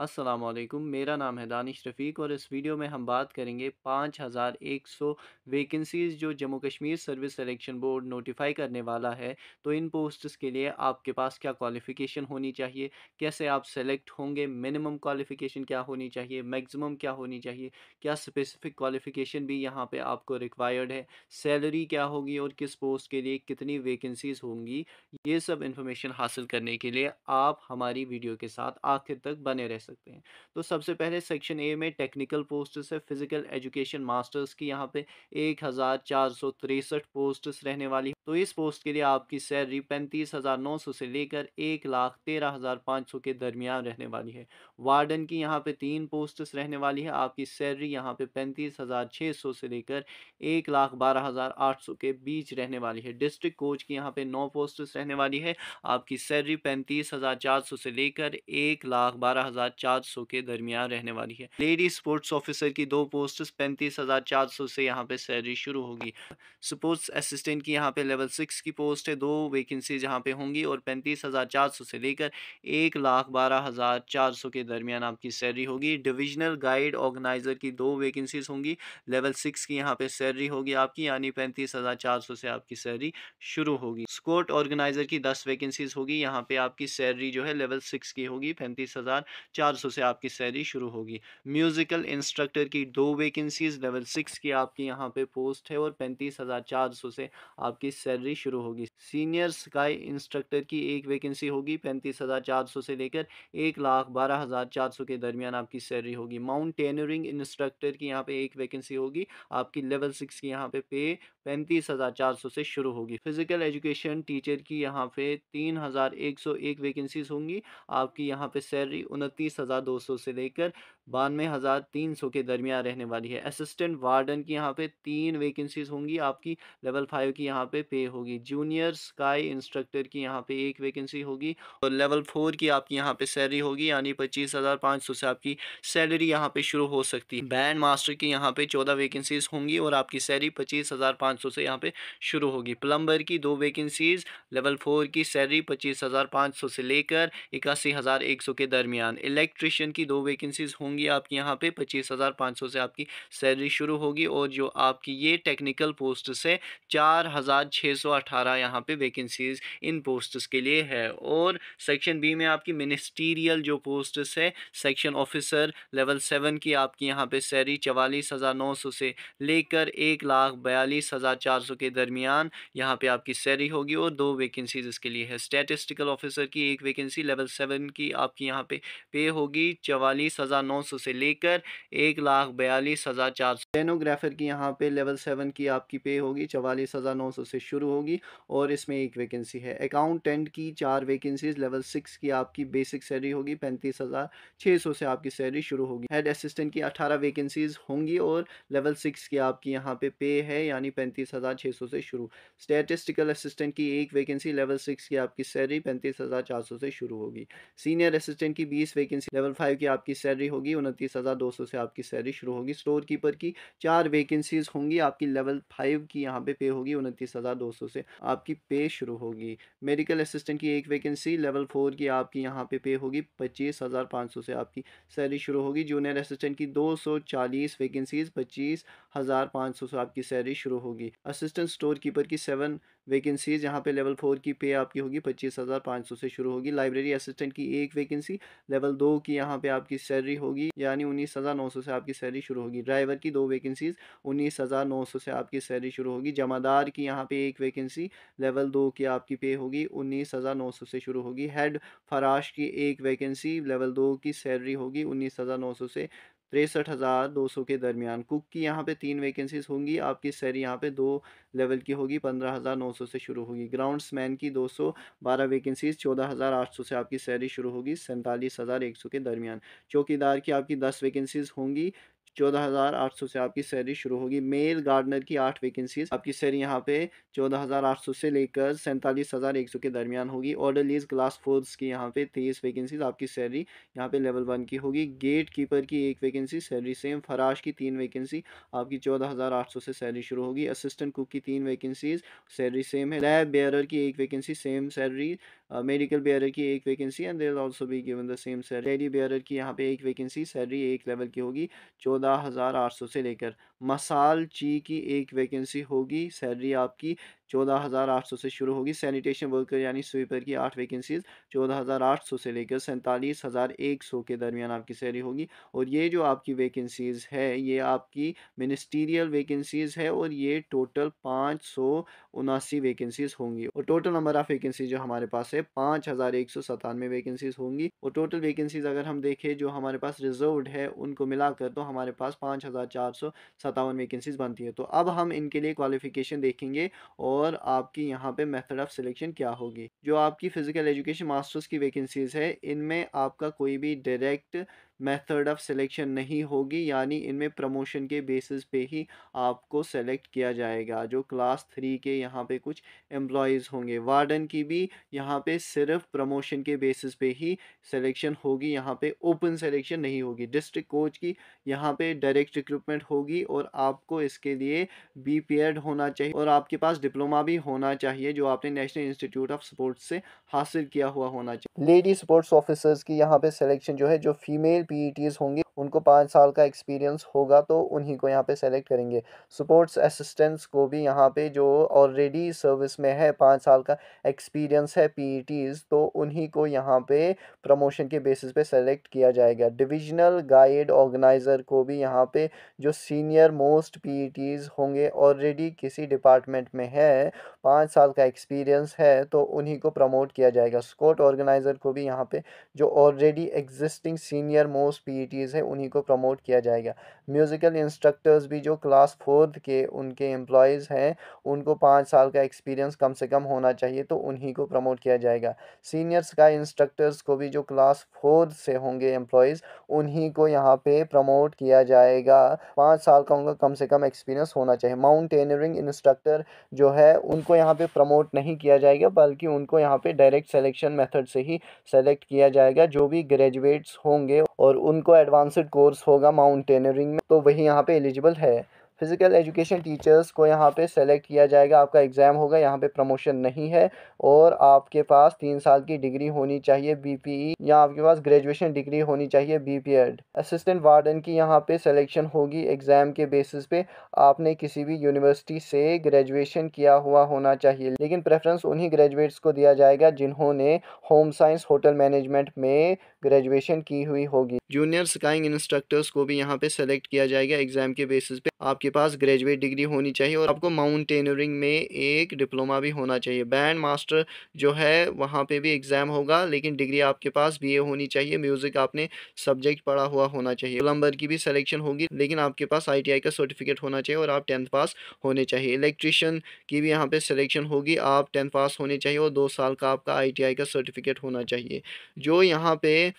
अस्सलाम वालेकुम मेरा नाम है दानिश रफ़ीक और इस वीडियो में हम बात करेंगे 5100 वैकेंसीज़ जो Jammu Kashmir service selection board notify करने वाला है तो इन पोस्ट्स के लिए आपके पास क्या क्वालिफ़िकेशन होनी चाहिए कैसे आप सेलेक्ट होंगे मिनिमम क्वालिफ़िकेशन क्या होनी चाहिए मैक्सिमम क्या होनी चाहिए क्या स्पेसिफ़िक क्वालिफ़िकेशन भी यहाँ पर आपको रिक्वायर्ड है सैलरी क्या होगी और किस पोस्ट के लिए कितनी वेकेंसीज़ होंगी ये सब इन्फॉर्मेशन हासिल करने के लिए आप हमारी वीडियो के साथ आखिर तक बने रह सकते हैं तो सबसे पहले सेक्शन ए में टेक्निकल पोस्ट्स है फिजिकल एजुकेशन मास्टर्स की यहाँ पे एक हज़ार चार सौ तिरसठ पोस्ट्स रहने वाली तो इस पोस्ट के लिए आपकी सैलरी पैंतीस हज़ार नौ सौ से लेकर एक लाख तेरह हज़ार पाँच सौ के दरमियान रहने वाली है वार्डन की यहाँ पे तीन पोस्ट्स रहने वाली है आपकी सैलरी यहाँ पे पैंतीस हज़ार छः सौ से लेकर एक लाख बारह हज़ार आठ सौ के बीच रहने वाली है डिस्ट्रिक्ट कोच की यहाँ पे नौ पोस्ट्स रहने वाली है आपकी सैलरी पैंतीस हज़ार चार सौ से लेकर एक लाख बारह हज़ार चार सौ के दरमियान रहने वाली है लेडी स्पोर्ट्स ऑफिसर की दो पोस्ट पैंतीस हज़ार चार सौ से यहाँ पे सैलरी शुरू होगी स्पोर्ट्स असिस्टेंट की यहाँ पे लेवल सिक्स की पोस्ट है दो वैकेंसी यहाँ पे होंगी और पैंतीस हज़ार चार सौ से लेकर एक लाख बारह हज़ार चार सौ के दरमियान आपकी सैलरी होगी डिविजनल गाइड ऑर्गेनाइज़र की दो वैकेंसीज होंगी लेवल सिक्स की यहाँ पे सैलरी होगी आपकी यानी पैंतीस हज़ार चार सौ से आपकी सैलरी शुरू होगी स्कोर्ट ऑर्गेनाइज़र की दस वैकेंसीज होगी यहाँ पे आपकी सैलरी जो है लेवल सिक्स की होगी पैंतीस हज़ार चार सौ से आपकी सैलरी शुरू होगी म्यूज़िकल इंस्ट्रक्टर की दो वैकेंसीज लेवल सिक्स की आपकी यहाँ पे पोस्ट है और पैंतीस हज़ार चार सौ से आपकी सैलरी शुरू होगी सीनियर स्काई इंस्ट्रक्टर की एक वैकेंसी होगी पैंतीस हज़ार चार सौ से लेकर एक लाख बारह हज़ार चार सौ के दरमियान आपकी सैलरी होगी माउंटेनरिंग इंस्ट्रक्टर की यहाँ पे एक वैकेंसी होगी आपकी लेवल सिक्स की यहाँ पे पे पैंतीस हज़ार चार सौ से शुरू होगी फिजिकल एजुकेशन टीचर की यहाँ पे तीन हज़ार एक सौ एक वैकेंसीज होंगी आपकी यहाँ पे सैलरी उनतीस बीस हज़ार दो सौ से लेकर बानवे हज़ार तीन सौ के दरमियान रहने वाली है असिस्टेंट वार्डन की यहाँ पे तीन वैकेंसीज होंगी आपकी लेवल फाइव की यहाँ पे पे होगी जूनियर स्काई इंस्ट्रक्टर की यहाँ पे एक वैकेंसी होगी और लेवल फोर की आपकी यहाँ पे सैलरी होगी यानी पच्चीस हज़ार पाँच सौ से आपकी सैलरी यहाँ पे शुरू हो सकती है बैंड मास्टर की यहाँ पे चौदह वैकेंसीज होंगी और आपकी सैलरी पच्चीस हज़ार पाँच सौ से यहाँ पे शुरू होगी प्लम्बर की दो वैकेंसीज लेवल फोर की सैलरी पच्चीस हज़ार पाँच सौ से लेकर इक्यासी हज़ार एक सौ के दरमियान इलेक्ट्री इलेक्ट्रिशियन की दो वैकेंसीज़ होंगी आपकी यहाँ पे पच्चीस हज़ार पाँच सौ से आपकी सैलरी शुरू होगी और जो आपकी ये टेक्निकल पोस्ट से चार हज़ार छः सौ अठारह यहाँ पर वैकेंसीज़ इन पोस्ट्स के लिए है और सेक्शन बी में आपकी मिनिस्टीरियल जो पोस्ट्स है सेक्शन ऑफिसर लेवल सेवन की आपकी यहाँ पर सैलरी चवालीस हज़ार नौ सौ से लेकर एक लाख बयालीस हज़ार चार सौ के दरमियान यहाँ पर आपकी सैलरी होगी और दो वैकेंसीज इसके लिए है स्टेटिस्टिकल ऑफिसर की एक वैकेंसी लेवल सेवन की आपकी यहाँ पे पे होगी चवालीस हज़ार नौ सौ से लेकर एक लाख बयालीस हज़ार चार सौ स्टेनोग्राफर की यहाँ पे लेवल सेवन की आपकी पे होगी चवालीस हज़ार नौ सौ से शुरू होगी और इसमें एक वैकेंसी है अकाउंटेंट की चार वैकेंसीज लेवल सिक्स की आपकी बेसिक सैलरी होगी पैंतीस हज़ार छः सौ से आपकी सैलरी शुरू होगी हेड असिस्टेंट की अठारह वैकेंसीज होंगी और लेवल सिक्स की आपकी यहाँ पे पे है यानी पैंतीस हज़ार छः सौ से शुरू स्टेटिस्टिकल असिस्टेंट की एक वैकेंसी लेवल सिक्स की आपकी सैलरी पैंतीस हज़ार चार सौ से शुरू होगी सीनियर असिस्टेंट की बीस वैकेंसी वैकेंसी लेवल फाइव की आपकी सैलरी होगी उनतीस हज़ार दो सौ से आपकी सैलरी शुरू होगी स्टोर कीपर की चार वैकेंसीज होंगी आपकी लेवल फाइव की यहाँ पे पे होगी उनतीस हज़ार दो सौ से आपकी पे शुरू होगी मेडिकल असिस्टेंट की एक वैकेंसी लेवल फोर की आपकी यहाँ पे पे होगी पच्चीस हज़ार पाँच सौ से आपकी सैलरी शुरू होगी जूनियर असिस्टेंट की दो सौ चालीस वैकेंसीज पच्चीस हज़ार पाँच सौ से आपकी सैलरी शुरू होगी असिस्टेंट स्टोर कीपर की सेवन वैकेंसीज यहाँ पे लेवल फोर की पे आपकी होगी पच्चीस हज़ार पाँच सौ से शुरू होगी लाइब्रेरी असिस्टेंट की एक वैकेंसी लेवल दो की यहाँ पे आपकी सैलरी होगी यानी उन्नीस हज़ार नौ सौ से आपकी सैलरी शुरू होगी ड्राइवर की दो वैकेंसीज उन्नीस हज़ार नौ सौ से आपकी सैलरी शुरू होगी जमादार की यहाँ पे एक वैकेंसी लेवल दो की आपकी पे होगी उन्नीस हज़ार नौ सौ से शुरू होगी हेड फराश की एक वैकेंसी लेवल दो की सैलरी होगी उन्नीस हज़ार नौ सौ से तिरसठ हज़ार दो सौ के दरमियान कुक की यहाँ पे तीन वैकेंसीज होंगी आपकी सैरी यहाँ पे दो लेवल की होगी पंद्रह हज़ार नौ सौ से शुरू होगी मैन की दो सौ बारह वैकेंसीज चौदह हज़ार आठ सौ से आपकी सैरी शुरू होगी सैंतालीस हज़ार एक सौ के दरमियान चौकीदार की आपकी दस वैकेंसीज होंगी चौदह हज़ार आठ सौ से आपकी सैलरी शुरू होगी मेल गार्डनर की आठ वैकेंसीज आपकी सैलरी यहाँ पे चौदह हज़ार आठ सौ से लेकर सैंतालीस हज़ार एक सौ के दरमियान होगी ऑर्डर लीज क्लास फोर्स की यहाँ पे तेईस वैकेंसीज आपकी सैलरी यहाँ पे लेवल वन की होगी गेट कीपर की एक वैकेंसी सैलरी सेम फराश की तीन वैकेंसी आपकी चौदह हज़ार आठ सौ से सैलरी शुरू होगी असिस्टेंट कुक की तीन वैकेंसीज सैलरी सेम है लैब बेयर की एक vacancy same salary medical bearer की एक वैकेंसी एंड देर ऑल्सो भी given the same salary bearer की यहाँ पे एक वैकेंसी सैलरी एक लेवल की होगी चौदह हज़ार आठ सौ से लेकर मसाल ची की एक वैकेंसी होगी सैलरी आपकी चौदह हज़ार आठ सौ से शुरू होगी सैनिटेशन वर्कर यानी स्वीपर की आठ वैकेंसीज चौदह हज़ार आठ सौ से लेकर सैंतालीस हज़ार एक सौ के दरमियान आपकी सैलरी होगी और ये जो आपकी वैकेंसीज़ है ये आपकी मिनिस्टीरियल वैकेंसीज़ है और ये टोटल पाँच सौ उनासी वैकेंसीज़ होंगी और टोटल नंबर ऑफ़ वैकेंसी जो हमारे पास है पाँच हज़ार एक सौ सतानवे वैकेंसीज़ होंगी और टोटल वैकेंसीज़ अगर हम देखें जो हमारे पास रिजर्व है उनको मिलाकर तो हमारे पास पाँच हज़ार चार सौ सतावन वैकेंसीज़ बनती है तो अब हम इनके लिए क्वालिफिकेशन देखेंगे और आपकी यहाँ पे मेथड ऑफ सिलेक्शन क्या होगी जो आपकी फ़िज़िकल एजुकेशन मास्टर्स की वैकेंसीज़ है इनमें आपका कोई भी डायरेक्ट मेथड ऑफ सिलेक्शन नहीं होगी यानी इनमें प्रमोशन के बेसिस पे ही आपको सेलेक्ट किया जाएगा जो क्लास थ्री के यहाँ पे कुछ एम्प्लॉयज़ होंगे वार्डन की भी यहाँ पे सिर्फ प्रमोशन के बेसिस पे ही सिलेक्शन होगी यहाँ पे ओपन सिलेक्शन नहीं होगी डिस्ट्रिक्ट कोच की यहाँ पे डायरेक्ट रिक्रूटमेंट होगी और आपको इसके लिए बी पेड होना चाहिए और आपके पास डिप्लोमा भी होना चाहिए जो आपने नेशनल इंस्टीट्यूट ऑफ स्पोर्ट्स से हासिल किया हुआ होना चाहिए लेडी स्पोर्ट्स ऑफिसर्स की यहाँ पर सिलेक्शन जो है जो फीमेल पीईटीज e होंगे उनको पाँच साल का एक्सपीरियंस होगा तो उन्हीं को यहाँ पे सेलेक्ट करेंगे स्पोर्ट्स असिस्टेंट्स को भी यहाँ पे जो ऑलरेडी सर्विस में है पाँच साल का एक्सपीरियंस है पी e तो उन्हीं को यहाँ पे प्रमोशन के बेसिस पे सेलेक्ट किया जाएगा डिविजनल गाइड ऑर्गेनाइज़र को भी यहाँ पे जो सीनियर मोस्ट पी होंगे ऑलरेडी किसी डिपार्टमेंट में है पाँच साल का एक्सपीरियंस है तो उन्हीं को प्रमोट किया जाएगा स्कोट ऑर्गेनाइज़र को भी यहाँ पे जो already existing senior most P है उन्हीं को प्रमोट किया जाएगा म्यूज़िकल इंस्ट्रक्टर्स भी जो क्लास फोर्थ के उनके एम्प्लॉयज़ हैं उनको पाँच साल का एक्सपीरियंस कम से कम होना चाहिए तो उन्हीं को प्रमोट किया जाएगा सीनियर्स का इंस्ट्रक्टर्स को भी जो क्लास फोर्थ से होंगे एम्प्लॉयज़ उन्हीं को यहाँ पे प्रमोट किया जाएगा पाँच साल का उनका कम से कम एक्सपीरियंस होना चाहिए माउंटेनियरिंग इंस्ट्रक्टर जो है उनको यहाँ पर प्रमोट नहीं किया जाएगा बल्कि उनको यहाँ पे डायरेक्ट सेलेक्शन मेथड से ही सेलेक्ट किया जाएगा जो भी ग्रेजुएट्स होंगे और उनको एडवांसड कोर्स होगा माउंटेनरिंग में तो वही यहाँ पे एलिजिबल है फ़िज़िकल एजुकेशन टीचर्स को यहाँ पे सेलेक्ट किया जाएगा आपका एग्ज़ाम होगा यहाँ पे प्रमोशन नहीं है और आपके पास तीन साल की डिग्री होनी चाहिए बीपीई e या आपके पास ग्रेजुएशन डिग्री होनी चाहिए बीपीएड असिस्टेंट वार्डन की यहाँ पे सिलेक्शन होगी एग्ज़ाम के बेसिस पे आपने किसी भी यूनिवर्सिटी से ग्रेजुएशन किया हुआ होना चाहिए लेकिन प्रेफरेंस उन्हीं ग्रेजुएट्स को दिया जाएगा जिन्होंने होम साइंस होटल मैनेजमेंट में ग्रेजुएशन की हुई होगी जूनियर स्काइंग इंस्ट्रक्टर्स को भी यहाँ पे सेलेक्ट किया जाएगा एग्ज़ाम के बेसिस पे आपके पास ग्रेजुएट डिग्री होनी चाहिए और आपको माउंटेनरिंग में एक डिप्लोमा भी होना चाहिए बैंड मास्टर जो है वहाँ पे भी एग्ज़ाम होगा लेकिन डिग्री आपके पास बी होनी चाहिए म्यूज़िक आपने सब्जेक्ट पढ़ा हुआ होना चाहिए प्लम्बर की भी सिलेक्शन होगी लेकिन आपके पास आई का सर्टिफिकेट होना चाहिए और आप टेंथ पास होने चाहिए इलेक्ट्रिशियन की भी यहाँ पर सिलेक्शन होगी आप टेंथ पास होने चाहिए और दो साल का आपका आई का सर्टिफिकेट होना चाहिए जो यहाँ पर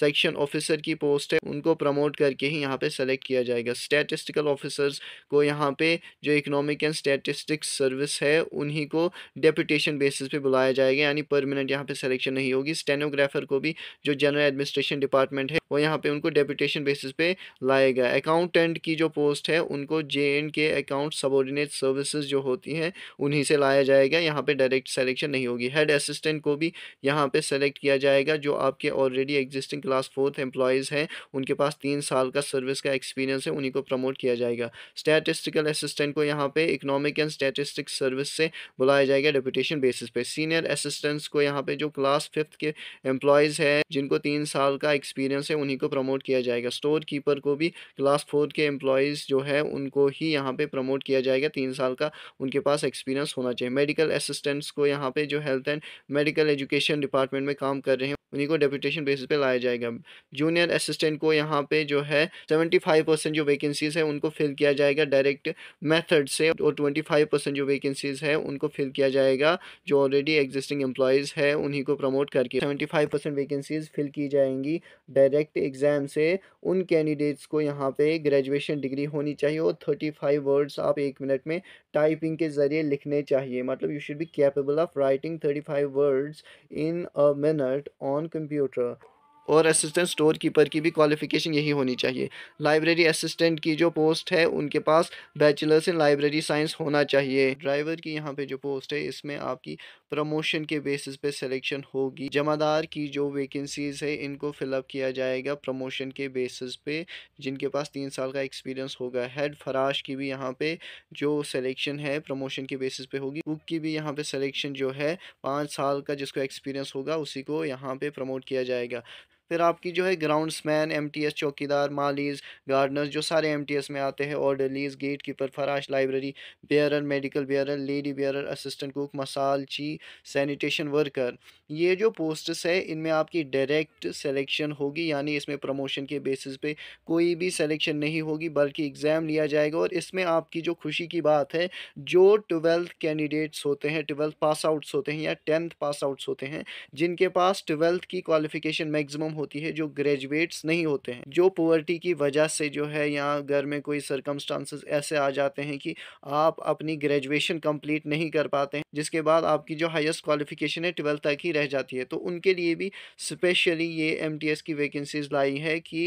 सेक्शन ऑफिसर की पोस्ट है उनको प्रमोट करके ही यहाँ पे सेलेक्ट किया जाएगा स्टैटिस्टिकल ऑफिसर्स को यहाँ पे जो इकोनॉमिक एंड स्टैटिस्टिक्स सर्विस है उन्हीं को डेपुटेशन बेसिस पे बुलाया जाएगा यानी परमानेंट यहाँ पे सिलेक्शन नहीं होगी स्टेनोग्राफर को भी जो जनरल एडमिनिस्ट्रेशन डिपार्टमेंट है वो यहाँ पे उनको डेपुटेशन बेसिस पे लाया गया अकाउंटेंट की जो पोस्ट है उनको J and K account subordinate services जो होती हैं उन्हीं से लाया जाएगा यहाँ पे डायरेक्ट सेलेक्शन नहीं होगी हेड असिस्टेंट को भी यहाँ पे सेलेक्ट किया जाएगा जो आपके already existing class fourth employees हैं उनके पास तीन साल का सर्विस का एक्सपीरियंस है उन्हीं को प्रमोट किया जाएगा स्टैटिस्टिकल असिस्टेंट को यहाँ पे इकोनॉमिक एंड स्टैटिस्टिक सर्विस से बुलाया जाएगा डेपुटेशन बेसिस पे सीनियर असिस्टेंट्स को यहाँ पे जो क्लास फिफ्थ के एम्प्लॉयज़ हैं जिनको तीन साल का एक्सपीरियंस है उन्हीं को प्रमोट किया जाएगा स्टोर कीपर को भी क्लास फोर के एम्प्लॉयज़ जो है उनको ही यहाँ पे प्रमोट किया जाएगा तीन साल का उनके पास एक्सपीरियंस होना चाहिए मेडिकल असिस्टेंट्स को यहाँ पे जो health and medical education department में काम कर रहे हैं उन्हीं को डेपूटेशन बेसिस पे लाया जाएगा जूनियर असिस्टेंट को यहाँ पे जो है सेवेंटी फाइव परसेंट जो वैकेंसीज़ है उनको फिल किया जाएगा डायरेक्ट मेथड से और ट्वेंटी फाइव परसेंट जो वैकेंसीज़ है उनको फिल किया जाएगा जो ऑलरेडी एग्जिस्टिंग एम्प्लॉयज़ है उन्हीं को प्रमोट करके seventy five percent vacancies fill की जाएंगी डायरेक्ट एग्ज़ाम से उन कैंडिडेट्स को यहाँ पे ग्रेजुएशन डिग्री होनी चाहिए और थर्टी फाइव वर्ड्स आप एक मिनट में टाइपिंग के ज़रिए लिखने चाहिए मतलब you should be capable of writing thirty five words in a minute on computer और असिस्टेंट स्टोर कीपर की भी क्वालिफिकेशन यही होनी चाहिए लाइब्रेरी असिस्टेंट की जो पोस्ट है उनके पास बैचलर्स इन लाइब्रेरी साइंस होना चाहिए ड्राइवर की यहाँ पे जो पोस्ट है इसमें आपकी प्रमोशन के बेसिस पे सिलेक्शन होगी जमादार की जो वैकेंसीज़ है इनको फिलअप किया जाएगा प्रमोशन के बेसिस पे जिनके पास तीन साल का एक्सपीरियंस होगा हेड फराश की भी यहाँ पे जो सिलेक्शन है प्रमोशन के बेसिस पे होगी कुक की भी यहाँ पे सिलेक्शन जो है पाँच साल का जिसको एक्सपीरियंस होगा उसी को यहाँ पे प्रमोट किया जाएगा फिर आपकी जो है मैन एम चौकीदार मालीज गार्डनर्स जो सारे एम में आते हैं ऑर्डरलीज गेट कीपर फराश library bearer medical bearer lady bearer assistant cook मसाल ची सैनिटेशन वर्कर ये जो पोस्ट्स है इनमें आपकी डायरेक्ट सिलेक्शन होगी यानी इसमें प्रमोशन के बेसिस पे कोई भी सिलेक्शन नहीं होगी बल्कि एग्ज़ाम लिया जाएगा और इसमें आपकी जो खुशी की बात है जो ट्वेल्थ कैंडिडेट्स होते हैं ट्वेल्थ पास आउट्स होते हैं या टेंथ पास आउट्स होते हैं जिनके पास ट्वेल्थ की क्वालिफिकेशन मैक्सिमम होती है जो ग्रेजुएट्स नहीं होते हैं जो पोवर्टी की वजह से जो है या घर में कोई सरकमस्टांसिस ऐसे आ जाते हैं कि आप अपनी ग्रेजुएशन कम्प्लीट नहीं कर पाते हैं जिसके बाद आपकी जो हाइस्ट क्वालिफिकेशन है ट्वेल्थ तक ही रह जाती है तो उनके लिए भी स्पेशली ये एम की वैकेंसीज लाई है कि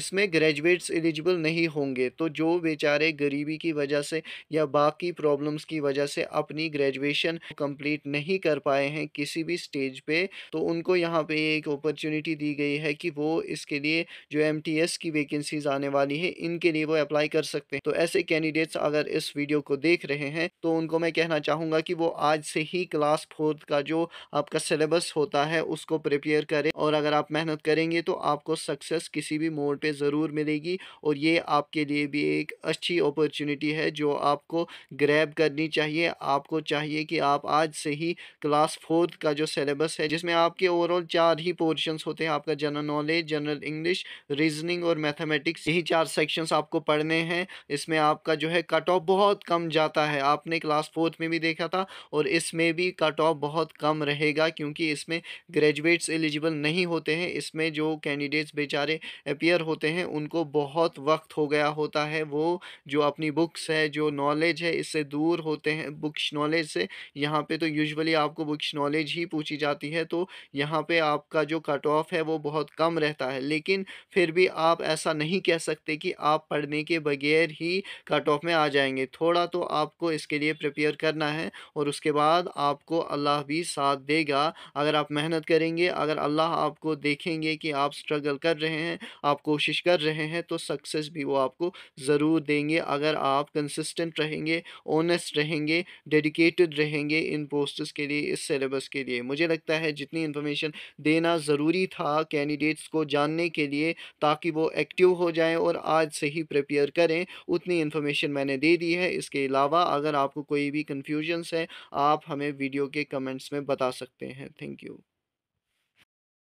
इसमें ग्रेजुएट्स एलिजिबल नहीं होंगे तो जो बेचारे गरीबी की वजह से या बाकी प्रॉब्लम्स की वजह से अपनी ग्रेजुएशन कंप्लीट नहीं कर पाए हैं किसी भी स्टेज पे तो उनको यहाँ पे एक अपॉर्चुनिटी दी गई है कि वो इसके लिए जो एम की वैकेंसीज आने वाली है इनके लिए वो अप्लाई कर सकते हैं तो ऐसे कैंडिडेट्स अगर इस वीडियो को देख रहे हैं तो उनको मैं कहना चाहूँगा कि वो आज से ही क्लास फोर्थ का जो आपका सिलेबस सिलेबस होता है उसको प्रिपेयर करें और अगर आप मेहनत करेंगे तो आपको सक्सेस किसी भी मोड पे ज़रूर मिलेगी और ये आपके लिए भी एक अच्छी अपॉर्चुनिटी है जो आपको ग्रैब करनी चाहिए आपको चाहिए कि आप आज से ही क्लास फोर्थ का जो सिलेबस है जिसमें आपके ओवरऑल चार ही पोर्शन होते हैं आपका general knowledge general English reasoning और मैथमेटिक्स यही चार सेक्शन आपको पढ़ने हैं इसमें आपका जो है कट ऑफ बहुत कम जाता है आपने क्लास फोर्थ में भी देखा था और इसमें भी कट ऑफ बहुत कम रहेगा क्योंकि क्योंकि इसमें ग्रेजुएट्स एलिजिबल नहीं होते हैं इसमें जो कैंडिडेट्स बेचारे अपियर होते हैं उनको बहुत वक्त हो गया होता है वो जो अपनी बुक्स है जो नॉलेज है इससे दूर होते हैं बुक्स नॉलेज से यहाँ पे तो यूजुअली आपको बुक्स नॉलेज ही पूछी जाती है तो यहाँ पे आपका जो कट ऑफ है वो बहुत कम रहता है लेकिन फिर भी आप ऐसा नहीं कह सकते कि आप पढ़ने के बगैर ही कट ऑफ में आ जाएंगे थोड़ा तो आपको इसके लिए प्रिपेयर करना है और उसके बाद आपको अल्लाह भी साथ देगा अगर आप मेहनत करेंगे अगर अल्लाह आपको देखेंगे कि आप स्ट्रगल कर रहे हैं आप कोशिश कर रहे हैं तो सक्सेस भी वो आपको ज़रूर देंगे अगर आप कंसिस्टेंट रहेंगे ऑनेस्ट रहेंगे डेडिकेटेड रहेंगे इन पोस्टर्स के लिए इस सिलेबस के लिए मुझे लगता है जितनी इन्फॉर्मेशन देना ज़रूरी था कैंडिडेट्स को जानने के लिए ताकि वो एक्टिव हो जाए और आज से ही प्रिपेयर करें उतनी इन्फॉर्मेशन मैंने दे दी है इसके अलावा अगर आपको कोई भी कन्फ्यूजन्स है आप हमें वीडियो के कमेंट्स में बता सकते हैं Thank you.